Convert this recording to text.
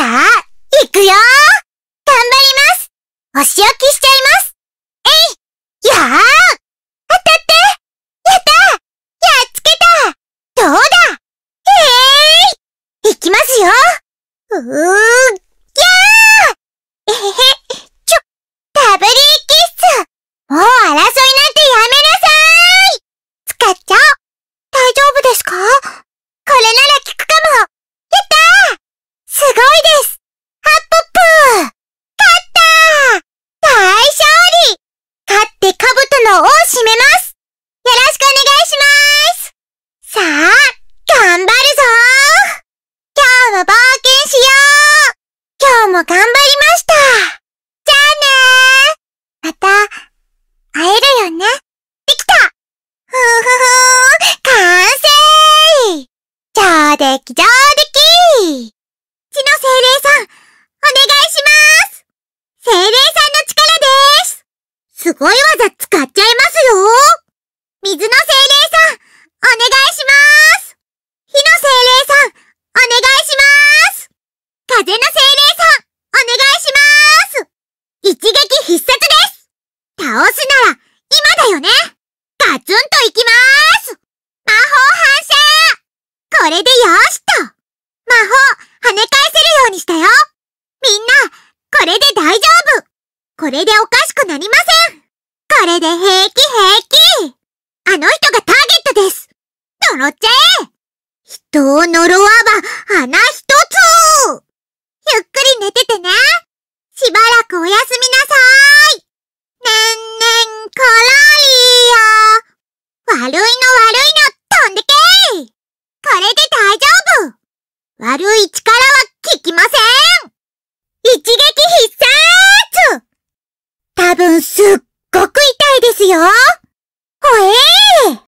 さあ、行くよ頑張りますお仕置きしちゃいますえいやー当たってやったやっつけたどうだえーい行きますようーね。できたふふふー完成上出来上出来地の精霊さん、お願いします精霊さんの力でーすすごい技作だよねガツンと行きまーす魔法反射これでよしと魔法跳ね返せるようにしたよみんな、これで大丈夫これでおかしくなりませんこれで平気平気あの人がターゲットです呪っちゃえ人を呪わば花一つゆっくり寝ててねしばらくおやすみなさい悪い力は効きません一撃必殺多分すっごく痛いですよほえー